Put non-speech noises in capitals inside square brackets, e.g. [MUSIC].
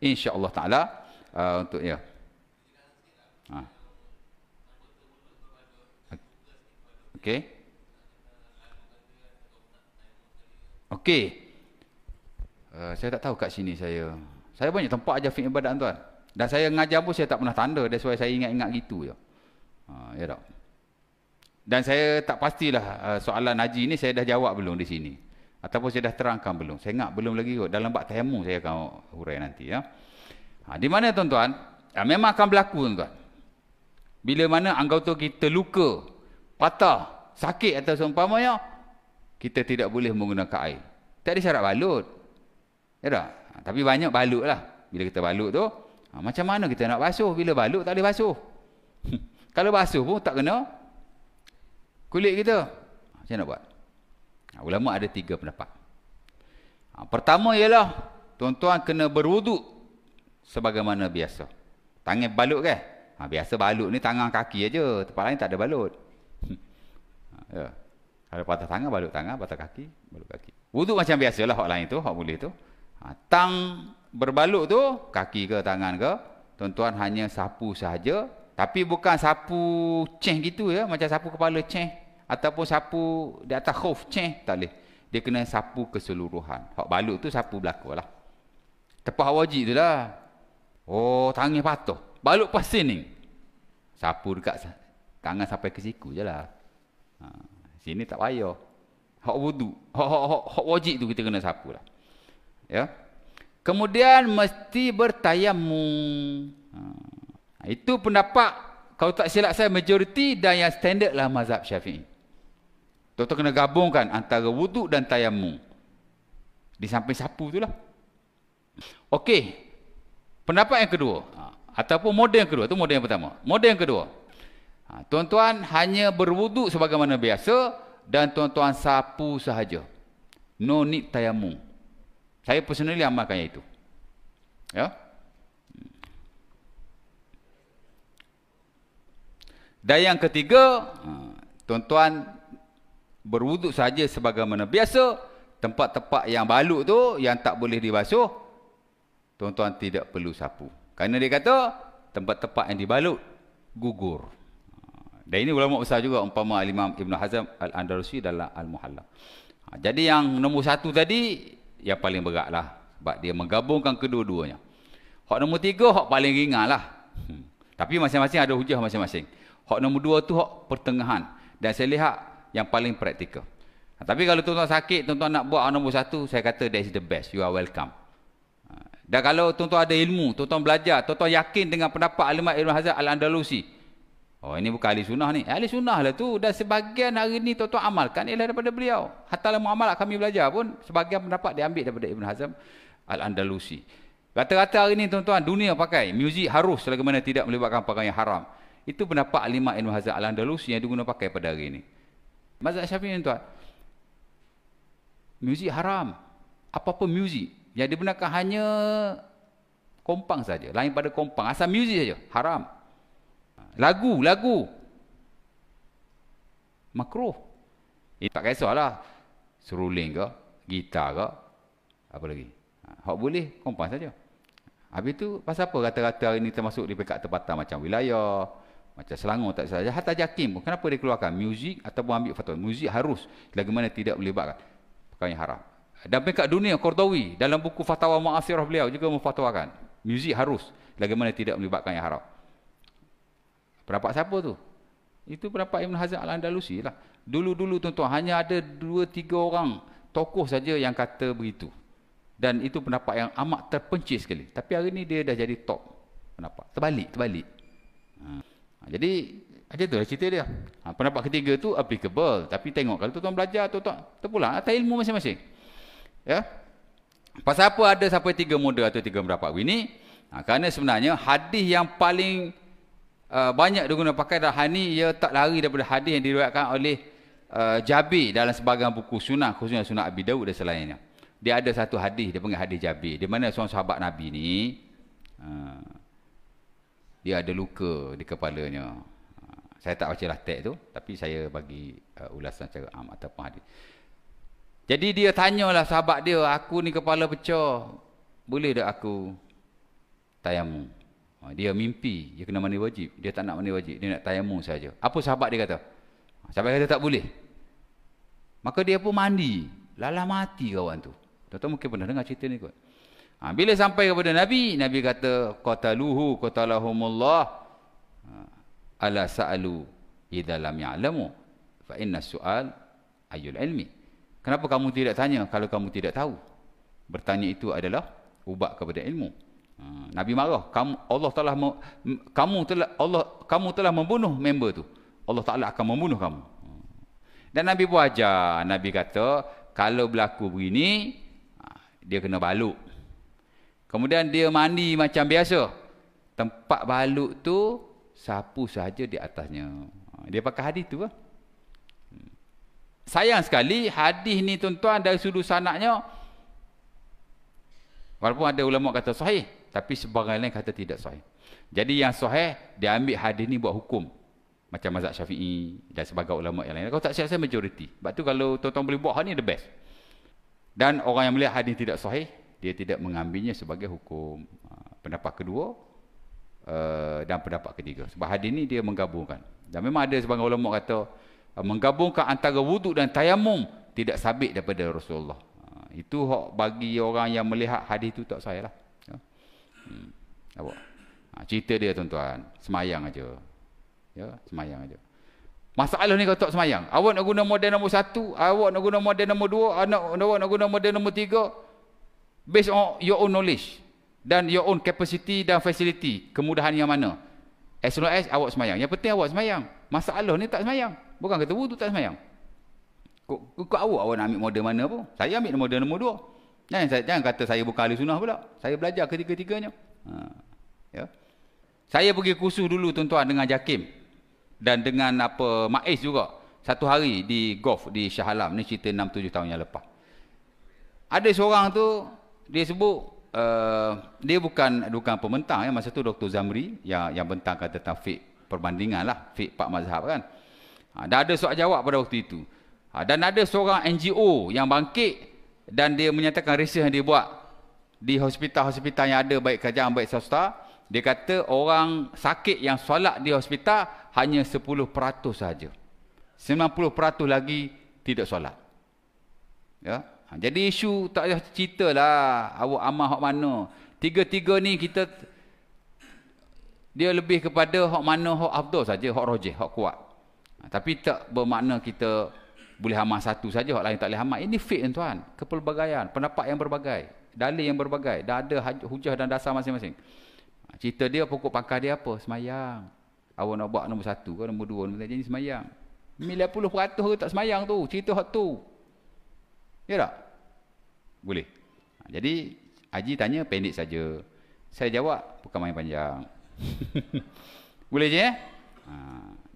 insya-Allah taala uh, untuk ya. Ha. Okey. Okey. Uh, saya tak tahu kat sini saya. Saya banyak tempat aja fit ibadat tuan. Dan saya ngajar pun saya tak pernah tanda. That's sesuai saya ingat-ingat gitu je. Ya. Ha, ya tak? Dan saya tak pastilah uh, soalan Haji ni saya dah jawab belum di sini ataupun saya dah terangkan belum saya ingat belum lagi kot dalam bab tayamu saya akan hurai nanti ya ha, di mana tuan-tuan ya, memang akan berlaku tuan-tuan bila mana anggota kita luka patah sakit atau seumpamanya kita tidak boleh menggunakan air tak ada syarat balut ya tak ha, tapi banyak balut lah bila kita balut tu ha, macam mana kita nak basuh bila balut tak boleh basuh [LAUGHS] kalau basuh pun tak kena kulit kita ha, macam mana buat Ulama ada tiga pendapat. Ah, pertama ialah tuan-tuan kena berwuduk sebagaimana biasa. Tangan balut ke? Kan? Ha, ah, biasa balut ni tangan kaki aja. Tempat lain tak ada balut. [LAUGHS] ya. Kalau patah tangan, balut tangan. Patah kaki, balut kaki. Wuduk macam biasalah hak lain tu, hak boleh tu. Ha, tang berbalut tu, kaki ke tangan ke, tuan-tuan hanya sapu sahaja. Tapi bukan sapu ceng gitu ya. Macam sapu kepala ceng ataupun sapu di atas khuf ceh tak boleh dia kena sapu keseluruhan hak baluk tu sapu belakang lah tepah wajib tu lah oh tangan patuh baluk pasir ni sapu dekat tangan sampai ke siku je lah ha, sini tak payah hak wudu hak, hak, hak, hak wajib tu kita kena sapu lah ya kemudian mesti bertayamu ha, itu pendapat kalau tak silap saya majoriti dan yang standard lah mazhab syafi'i Doktor kena gabungkan antara wuduk dan tayamu. Di samping sapu tu lah. Okey. Pendapat yang kedua. Ha. Ataupun model yang kedua. Itu model yang pertama. Model yang kedua. Ha. Tuan-tuan hanya berwuduk sebagaimana biasa. Dan tuan-tuan sapu sahaja. No need tayamu. Saya personally amalkan itu. Ya. Dan yang ketiga. Ha, tuan-tuan berwuduk saja sebagaimana biasa tempat-tempat yang balut tu yang tak boleh dibasuh tuan-tuan tidak perlu sapu kerana dia kata tempat-tempat yang dibalut gugur dan ini ulama besar juga umpama al-imam Ibn Hazm al-Andalusi dalam al-Muhalla ha, jadi yang nombor satu tadi yang paling berat lah sebab dia menggabungkan kedua-duanya hak nombor tiga hak paling ringan lah hmm. tapi masing-masing ada hujah masing-masing hak nombor dua tu hak pertengahan dan saya lihat yang paling praktikal. Ha, tapi kalau tuan-tuan sakit, tuan-tuan nak buat nombor satu, saya kata is the best. You are welcome. Ha, dan kalau tuan-tuan ada ilmu, tuan-tuan belajar, tuan-tuan yakin dengan pendapat alimah Ibn Hazar Al-Andalusi. Oh, ini bukan ahli sunnah ni. Ahli sunnah lah tu. Dan sebagian hari ni tuan-tuan amalkan ialah daripada beliau. Hatta lah mu'amalat kami belajar pun, sebagian pendapat diambil daripada Ibn Hazm Al-Andalusi. Rata-rata hari ni tuan-tuan, dunia pakai. Muzik harus selagi mana tidak melibatkan perkara yang haram. Itu pendapat Alimah Ibn Hazm Al-Andalusi yang digunakan pakai pada hari ni. Mazhab Syafi'i ni tuan. Muzik haram. Apa-apa muzik. Yang digunakan hanya kompang saja. Lain pada kompang. Asal muzik saja. Haram. Lagu, lagu. Makruh. Eh, tak kisahlah. Seruling ke, gitar ke, apa lagi. Ha, hak boleh, kompang saja. Habis tu, pasal apa kata-kata hari ni termasuk di pekat tempatan macam wilayah, macam Selangor tak salah. Hatta Jakim pun. Kenapa dia keluarkan? Muzik ataupun ambil fatwa. Muzik harus. Bagaimana tidak melibatkan. Perkara yang haram. Dan pekat dunia, Kordowi. Dalam buku fatwa ma'asirah beliau juga memfatwakan. Muzik harus. Bagaimana tidak melibatkan yang haram. Pendapat siapa tu? Itu pendapat Ibn Hazm al-Andalusi lah. Dulu-dulu tuan-tuan, hanya ada dua, tiga orang tokoh saja yang kata begitu. Dan itu pendapat yang amat terpencil sekali. Tapi hari ini dia dah jadi top Kenapa? Terbalik, terbalik. Hmm. Jadi aja tu lah cerita dia. Ha, pendapat ketiga tu applicable tapi tengok kalau tuan-tuan belajar atau tak, pula, atas ilmu masing-masing. Ya. Pasal apa ada sampai tiga model atau tiga pendapat ini? Ha, kerana sebenarnya hadis yang paling uh, banyak digunakan pakai dah ni ia tak lari daripada hadis yang diriwayatkan oleh uh, Jabir dalam sebagian buku sunnah khususnya sunnah Abi Dawud dan selainnya. Dia ada satu hadis dia panggil hadis Jabir di mana seorang sahabat Nabi ni uh, dia ada luka di kepalanya saya tak baca lah teks tu tapi saya bagi uh, ulasan secara am ataupun hadis jadi dia tanyalah sahabat dia aku ni kepala pecah boleh tak aku tayamu ah, dia mimpi dia kena mandi wajib dia tak nak mandi wajib dia nak tayamu saja apa sahabat dia kata ah, sahabat kata tak boleh maka dia pun mandi lalah mati kawan tu tuan-tuan mungkin pernah dengar cerita ni kot Ha, bila sampai kepada Nabi, Nabi kata, Qataluhu qatalahumullah ha, ala sa'alu idha lam ya'lamu fa inna su'al ayul ilmi. Kenapa kamu tidak tanya kalau kamu tidak tahu? Bertanya itu adalah ubat kepada ilmu. Ha, Nabi marah, kamu, Allah telah kamu telah Allah kamu telah membunuh member tu. Allah Taala akan membunuh kamu. Ha. Dan Nabi pun ajar, Nabi kata, kalau berlaku begini, dia kena balut. Kemudian dia mandi macam biasa. Tempat balut tu sapu saja di atasnya. Ha, dia pakai hadis tu lah. Sayang sekali hadis ni tuan-tuan dari sudut sanaknya walaupun ada ulama kata sahih tapi sebarang lain kata tidak sahih. Jadi yang sahih dia ambil hadis ni buat hukum macam mazhab Syafi'i dan sebagai ulama yang lain. Kalau tak siap saya majoriti. Sebab tu kalau tuan-tuan boleh buat hal ni the best. Dan orang yang melihat hadis tidak sahih dia tidak mengambilnya sebagai hukum ha, pendapat kedua uh, dan pendapat ketiga sebab hadis ni dia menggabungkan dan memang ada sebagai ulama kata uh, menggabungkan antara wuduk dan tayamum tidak sabit daripada Rasulullah uh, itu hak bagi orang yang melihat hadis itu tak sahih lah ya. hmm. apa ha, cerita dia tuan-tuan semayang aja ya semayang aja Masalah ni kalau tak semayang. Awak nak guna model nombor satu, awak nak guna model nombor dua, anak, awak nak guna model nombor tiga, based on your own knowledge dan your own capacity dan facility kemudahan yang mana as long as awak semayang yang penting awak semayang masalah ni tak semayang bukan kata wudu tak semayang kau, kau awak awak nak ambil model mana pun saya ambil model nombor dua jangan, saya, jangan kata saya bukan ahli sunnah pula saya belajar ketiga-tiganya ha. ya. saya pergi kursus dulu tuan-tuan dengan Jakim dan dengan apa Maiz juga satu hari di golf di Shah Alam ni cerita 6 7 tahun yang lepas ada seorang tu dia sebut uh, dia bukan bukan pembentang ya masa tu Dr Zamri yang yang bentang kata tafik perbandingan lah fik pak mazhab kan ha, dah ada soal jawab pada waktu itu ha, dan ada seorang NGO yang bangkit dan dia menyatakan research yang dia buat di hospital-hospital yang ada baik kerajaan baik swasta dia kata orang sakit yang solat di hospital hanya 10% saja. 90% lagi tidak solat. Ya, Ha, jadi isu tak payah cerita lah. Awak amal hak mana. Tiga-tiga ni kita... Dia lebih kepada hak mana, hak abdul saja, hak rojeh, hak kuat. Ha, tapi tak bermakna kita boleh amal satu saja, hak lain tak boleh amal. Ini fit tuan. Kepelbagaian, pendapat yang berbagai. Dalil yang berbagai. Dah ada hujah dan dasar masing-masing. Ha, cerita dia, pokok pangkal dia apa? Semayang. Awak nak buat nombor satu ke, nombor dua, nombor tiga. Jadi semayang. 90% ke tak semayang tu. Cerita hak tu. Ya tak? Boleh. Ha, jadi Haji tanya pendek saja. Saya jawab bukan main panjang. [LAUGHS] Boleh je eh? Ha.